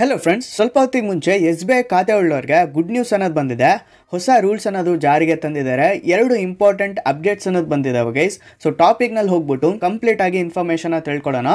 hello friends ಸ್ವಲ್ಪ ಹೊತ್ತಿಗೆ ಮುಂಚೆ ಎಸ್ ಬಿ ಐ ಖಾತೆ ಉಳ್ಳವ್ರಿಗೆ ಗುಡ್ ನ್ಯೂಸ್ ಅನ್ನೋದು ಬಂದಿದೆ ಹೊಸ ರೂಲ್ಸ್ ಅನ್ನೋದು ಜಾರಿಗೆ ತಂದಿದ್ದಾರೆ ಎರಡು ಇಂಪಾರ್ಟೆಂಟ್ ಅಪ್ಡೇಟ್ಸ್ ಅನ್ನೋದು ಬಂದಿದ್ದಾವೆ ಗೈಸ್ ಸೊ ನಲ್ಲಿ ಹೋಗ್ಬಿಟ್ಟು ಕಂಪ್ಲೀಟ್ ಆಗಿ ಇನ್ಫಾರ್ಮೇಶನ್ ತಿಳ್ಕೊಳ್ಳೋಣ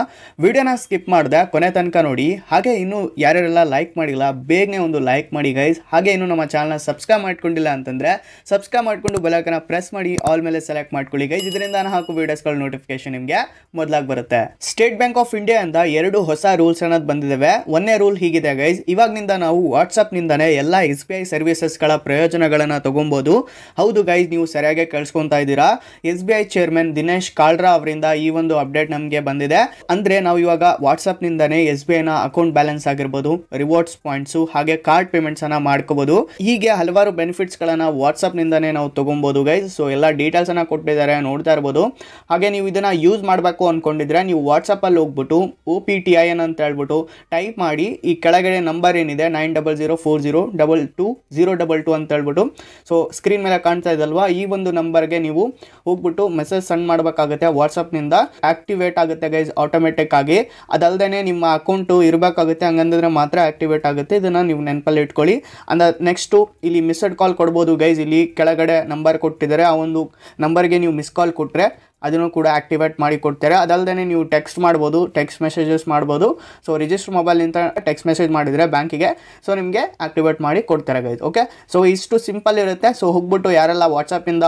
ವಿಡಿಯೋನ ಸ್ಕಿಪ್ ಮಾಡಿದೆ ಕೊನೆ ತನಕ ನೋಡಿ ಹಾಗೆ ಇನ್ನೂ ಯಾರ್ಯಾರೆಲ್ಲ ಲೈಕ್ ಮಾಡಿಲ್ಲ ಬೇಗನೆ ಒಂದು ಲೈಕ್ ಮಾಡಿ ಗೈಸ್ ಹಾಗೆ ಇನ್ನು ನಮ್ಮ ಚಾನಲ್ನ ಸಬ್ಸ್ಕ್ರೈಬ್ ಮಾಡ್ಕೊಂಡಿಲ್ಲ ಅಂತಂದ್ರೆ ಸಬ್ಸ್ಕ್ರೈಬ್ ಮಾಡಿಕೊಂಡು ಬಲಕನ ಪ್ರೆಸ್ ಮಾಡಿ ಆಲ್ ಮೇಲೆ ಸೆಲೆಕ್ಟ್ ಮಾಡ್ಕೊಳ್ಳಿ ಗೈಸ್ ಇದರಿಂದ ನಾನು ಹಾಕೋ ವೀಡಿಯೋಸ್ಗಳ ನೋಟಿಫಿಕೇಶನ್ ನಿಮಗೆ ಮೊದಲಾಗಿ ಬರುತ್ತೆ ಸ್ಟೇಟ್ ಬ್ಯಾಂಕ್ ಆಫ್ ಇಂಡಿಯಾ ಅಂತ ಎರಡು ಹೊಸ ರೂಲ್ಸ್ ಅನ್ನೋದು ಬಂದಿದ್ದಾವೆ ಒಂದೇ ರೂಲ್ ಹೀಗೆ ಹೀಗಿದೆ ಗೈಸ್ ಇವಾಗನಿಂದ ನಾವು ವಾಟ್ಸಪ್ನಿಂದನೇ ಎಲ್ಲ ಎಸ್ ಬಿ ಐ ಸರ್ವಿಸಸ್ಗಳ ಪ್ರಯೋಜನಗಳನ್ನು ತೊಗೊಬೋದು ಹೌದು ಗೈಸ್ ನೀವು ಸರಿಯಾಗಿ ಕಳ್ಸ್ಕೊತಾ ಇದ್ದೀರಾ S B I chairman Dinesh Khara ಅವರಿಂದ ಈ ಒಂದು ಅಪ್ಡೇಟ್ ನಮಗೆ ಬಂದಿದೆ ಅಂದರೆ ನಾವು ಇವಾಗ ವಾಟ್ಸಪ್ನಿಂದನೇ ಎಸ್ ಬಿ ಐನ ಅಕೌಂಟ್ ಬ್ಯಾಲೆನ್ಸ್ ಆಗಿರ್ಬೋದು ರಿವಾರ್ಡ್ಸ್ ಪಾಯಿಂಟ್ಸು ಹಾಗೆ ಕಾರ್ಡ್ ಪೇಮೆಂಟ್ಸನ್ನು ಮಾಡ್ಕೋಬೋದು ಹೀಗೆ ಹಲವಾರು ಬೆನಿಫಿಟ್ಸ್ಗಳನ್ನು ವಾಟ್ಸಪ್ನಿಂದನೇ ನಾವು ತೊಗೊಬೋದು ಗೈಸ್ ಸೊ ಎಲ್ಲ ಡೀಟೇಲ್ಸನ್ನು ಕೊಟ್ಟಿದ್ದಾರೆ ನೋಡ್ತಾ ಇರ್ಬೋದು ಹಾಗೆ ನೀವು ಇದನ್ನು ಯೂಸ್ ಮಾಡಬೇಕು ಅಂದ್ಕೊಂಡಿದ್ರೆ ನೀವು ವಾಟ್ಸಪ್ಪಲ್ಲಿ ಹೋಗ್ಬಿಟ್ಟು O P T I N ಅಂತ ಹೇಳ್ಬಿಟ್ಟು ಟೈಪ್ ಮಾಡಿ ಈ ಕೆಳಗಡೆ ನಂಬರ್ ಏನಿದೆ nine double zero four zero double two zero double two ಅಂತ ಹೇಳ್ಬಿಟ್ಟು ಸೊ ಸ್ಕ್ರೀನ್ ಮೇಲೆ ಕಾಣ್ತಾ ಇದಲ್ವಾ ಈ ಒಂದು ನಂಬರ್ಗೆ ನೀವು ಹೋಗ್ಬಿಟ್ಟು ಮೆಸೇಜ್ ಸೆಂಡ್ ಮಾಡಬೇಕಾಗುತ್ತೆ ವಾಟ್ಸಪ್ನಿಂದ ಆ್ಯಕ್ಟಿವೇಟ್ ಆಗುತ್ತೆ ಗೈಸ್ ಆಟೋಮೆಟಿಕ್ ಆಗಿ ಅದಲ್ಲದೆ ನಿಮ್ಮ ಅಕೌಂಟು ಇರಬೇಕಾಗುತ್ತೆ ಹಂಗಂದ್ರೆ ಮಾತ್ರ ಆಕ್ಟಿವೇಟ್ ಆಗುತ್ತೆ ಇದನ್ನು ನೀವು ನೆನಪಲ್ಲಿ ಇಟ್ಕೊಳ್ಳಿ ಅಂದ ನೆಕ್ಸ್ಟು uh, ಇಲ್ಲಿ ಮಿಸ್ಡ್ ಕಾಲ್ ಕೊಡ್ಬೋದು ಗೈಸ್ ಇಲ್ಲಿ ಕೆಳಗಡೆ ನಂಬರ್ ಕೊಟ್ಟಿದ್ದಾರೆ ಆ ಒಂದು ನಂಬರ್ಗೆ ನೀವು ಮಿಸ್ ಕಾಲ್ ಕೊಟ್ಟರೆ ಅದನ್ನು ಕೂಡ ಆಕ್ಟಿವೇಟ್ ಮಾಡಿ ಕೊಡ್ತಾರೆ ಅದಲ್ಲದೆ ನೀವು ಟೆಕ್ಸ್ಟ್ ಮಾಡ್ಬೋದು ಟೆಕ್ಸ್ಟ್ ಮೆಸೇಜಸ್ ಮಾಡ್ಬೋದು ಸೊ ರಿಜಿಸ್ಟರ್ ಮೊಬೈಲ್ನಿಂದ ಟೆಕ್ಸ್ಟ್ ಮೆಸೇಜ್ ಮಾಡಿದರೆ ಬ್ಯಾಂಕಿಗೆ ಸೊ ನಿಮಗೆ ಆ್ಯಕ್ಟಿವೇಟ್ ಮಾಡಿ ಕೊಡ್ತಾರೆ ಗೈಸ್ ಓಕೆ ಸೊ ಇಷ್ಟು ಸಿಂಪಲ್ ಇರುತ್ತೆ ಸೊ ಹೋಗ್ಬಿಟ್ಟು ಯಾರೆಲ್ಲ ವಾಟ್ಸಪ್ಪಿಂದ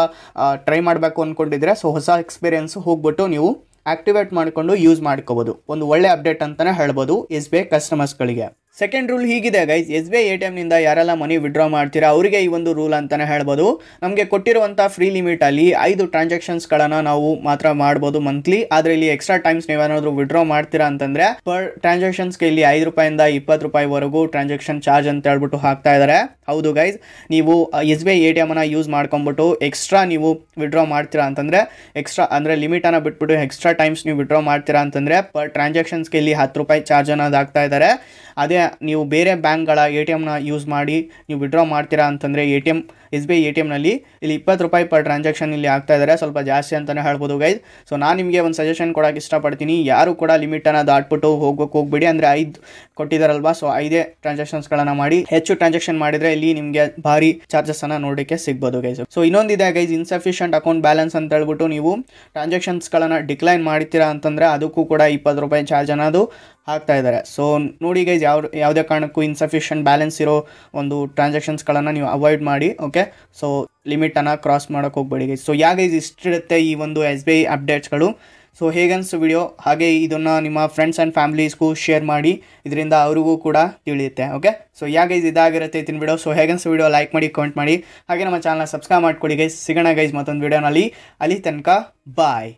ಟ್ರೈ ಮಾಡಬೇಕು ಅಂದ್ಕೊಂಡಿದ್ರೆ ಸೊ ಹೊಸ ಎಕ್ಸ್ಪೀರಿಯನ್ಸ್ ಹೋಗ್ಬಿಟ್ಟು ನೀವು ಆ್ಯಕ್ಟಿವೇಟ್ ಮಾಡಿಕೊಂಡು ಯೂಸ್ ಮಾಡ್ಕೋಬೋದು ಒಂದು ಒಳ್ಳೆ ಅಪ್ಡೇಟ್ ಅಂತಲೇ ಹೇಳ್ಬೋದು ಎಸ್ ಬಿ ಐ ಕಸ್ಟಮರ್ಸ್ಗಳಿಗೆ ಸೆಕೆಂಡ್ ರೂಲ್ ಹೀಗಿದೆ guys S B I A T ಎಮ್ನಿಂದ ಯಾರೆಲ್ಲ ಮನಿ ವಿಡ್ರಾ ಮಾಡ್ತೀರಾ ಅವರಿಗೆ ಈ ಒಂದು ರೂಲ್ ಅಂತಲೇ ಹೇಳ್ಬೋದು ನಮಗೆ ಕೊಟ್ಟಿರುವಂಥ ಫ್ರೀ ಲಿಮಿಟಲ್ಲಿ ಐದು ಟ್ರಾನ್ಸಾಕ್ಷನ್ಸ್ಗಳನ್ನು ನಾವು ಮಾತ್ರ ಮಾಡ್ಬೋದು ಮಂತ್ಲಿ ಆದರೆ ಇಲ್ಲಿ ಎಕ್ಸ್ಟ್ರಾ ಟೈಮ್ಸ್ ನೀವೇನಾದರೂ ವಿಡ್ರಾ ಮಾಡ್ತೀರಾ ಅಂತಂದರೆ ಪರ್ ಟ್ರಾನ್ಸಾಕ್ಷನ್ಸ್ಗೆ ಇಲ್ಲಿ ಐದು ರೂಪಾಯಿಂದ ಇಪ್ಪತ್ತು ರೂಪಾಯಿವರೆಗೂ ಟ್ರಾನ್ಸಾಕ್ಷನ್ ಚಾರ್ಜ್ ಅಂತ ಹೇಳ್ಬಿಟ್ಟು ಹಾಕ್ತಾ ಇದ್ದಾರೆ ಹೌದು ಗೈಸ್ ನೀವು S B I A T ಎಮನ್ನು ಯೂಸ್ ಮಾಡ್ಕೊಂಬಿಟ್ಟು ಎಕ್ಸ್ಟ್ರಾ ನೀವು ವಿಡ್ರಾ ಮಾಡ್ತೀರಾ ಅಂತಂದರೆ ಎಕ್ಸ್ಟ್ರಾ ಅಂದರೆ ಲಿಮಿಟನ್ನು ಬಿಟ್ಬಿಟ್ಟು ಎಕ್ಸ್ಟ್ರಾ ಟೈಮ್ಸ್ ನೀವು ವಿಡ್ರಾ ಮಾಡ್ತೀರಾ ಅಂತಂದರೆ ಪರ್ ಟ್ರಾನ್ಸಾಕ್ಷನ್ಸ್ಗೆ ಇಲ್ಲಿ ಹತ್ತು ರೂಪಾಯಿ ಚಾರ್ಜ್ ಅನ್ನೋದು ಹಾಕ್ತಾ ಇದ್ದಾರೆ ಅದೇ ನೀವು ಬೇರೆ ಬ್ಯಾಂಕ್ಗಳ ಎ ಟಿ ಎಮ್ನ ಯೂಸ್ ಮಾಡಿ ನೀವು ವಿಡ್ರಾ ಮಾಡ್ತೀರಾ ಅಂತಂದರೆ A T M S B I A T ಎಮ್ನಲ್ಲಿ ಇಲ್ಲಿ ಇಪ್ಪತ್ತು ರೂಪಾಯಿ ಪರ್ ಟ್ರಾನ್ಸಾಕ್ಷನ್ ಇಲ್ಲಿ ಆಗ್ತಾ ಇದ್ದಾರೆ ಸ್ವಲ್ಪ ಜಾಸ್ತಿ ಅಂತಲೇ ಹೇಳ್ಬೋದು ಗೈಸ್ ಸೊ ನಾನು ನಿಮಗೆ ಒಂದು ಸಜೆಷನ್ ಕೊಡೋಕೆ ಇಷ್ಟಪಡ್ತೀನಿ ಯಾರು ಕೂಡ ಲಿಮಿಟನ್ನು ದಾಟ್ಬಿಟ್ಟು ಹೋಗೋಕೆ ಹೋಗ್ಬಿಡಿ ಅಂದರೆ ಐದು ಕೊಟ್ಟಿದ್ದಾರಲ್ವಾ ಸೊ ಐದೇ ಟ್ರಾನ್ಸಾಕ್ಷನ್ಸ್ಗಳನ್ನು ಮಾಡಿ ಹೆಚ್ಚು ಟ್ರಾನ್ಸಾಕ್ಷನ್ ಮಾಡಿದರೆ ಇಲ್ಲಿ ನಿಮಗೆ ಭಾರಿ ಅನ್ನ ನೋಡೋಕ್ಕೆ ಸಿಗ್ಬೋದು ಗೈಸ್ ಸೊ ಇನ್ನೊಂದಿದೆ ಗೈಸ್ ಇನ್ಸಫಿಷಿಯಂಟ್ ಅಕೌಂಟ್ ಬ್ಯಾಲೆನ್ಸ್ ಅಂತ ಹೇಳ್ಬಿಟ್ಟು ನೀವು ಟ್ರಾನ್ಸಾಕ್ಷನ್ಸ್ಗಳನ್ನು ಡಿಕ್ಲೈನ್ ಮಾಡ್ತೀರಾ ಅಂತಂದರೆ ಅದಕ್ಕೂ ಕೂಡ ಇಪ್ಪತ್ತು ರೂಪಾಯಿ ಚಾರ್ಜ್ ಅನ್ನೋದು ಹಾಕ್ತಾ ಇದ್ದಾರೆ ಸೊ ನೋಡಿ ಗೈಸ್ ಯಾವ ಯಾವುದೇ ಕಾರಣಕ್ಕೂ ಇನ್ಸಫಿಷಿಯಂಟ್ ಬ್ಯಾಲೆನ್ಸ್ ಇರೋ ಒಂದು ಟ್ರಾನ್ಸಾಕ್ಷನ್ಸ್ಗಳನ್ನು ನೀವು ಅವಾಯ್ಡ್ ಮಾಡಿ ಓಕೆ ಸೊ ಲಿಮಿಟನ್ನು ಕ್ರಾಸ್ ಮಾಡೋಕ್ಕೆ ಹೋಗಬೇಡಿ ಗೈಸ್ ಸೊ ಯಾ ಗೈಸ್ ಇಷ್ಟಿರುತ್ತೆ ಈ ಒಂದು ಎಸ್ ಬಿ ಐ ಅಪ್ಡೇಟ್ಸ್ಗಳು ಸೊ ಹೇಗನ್ಸು ವಿಡಿಯೋ ಹಾಗೆ ಇದನ್ನು ನಿಮ್ಮ ಫ್ರೆಂಡ್ಸ್ ಆ್ಯಂಡ್ ಫ್ಯಾಮಿಲೀಸ್ಗೂ ಶೇರ್ ಮಾಡಿ ಇದರಿಂದ ಅವ್ರಿಗೂ ಕೂಡ ತಿಳಿಯುತ್ತೆ ಓಕೆ ಸೊ ಯಾ ಗೈಸ್ ಇದಾಗಿರುತ್ತೆ ಇತ್ತಿನ ವಿಡಿಯೋ ಸೊ ಹೇಗನ್ಸ್ ವಿಡಿಯೋ ಲೈಕ್ ಮಾಡಿ ಕಮೆಂಟ್ ಮಾಡಿ ಹಾಗೆ ನಮ್ಮ ಚಾನಲ್ನ ಸಬ್ಸ್ಕ್ರೈಬ್ ಮಾಡ್ಕೊಡಿ ಗೈಸ್ ಸಿಗೋಣ ಗೈಸ್ ಮತ್ತೊಂದು ವಿಡಿಯೋನಲ್ಲಿ ಅಲ್ಲಿ ತನಕ ಬಾಯ್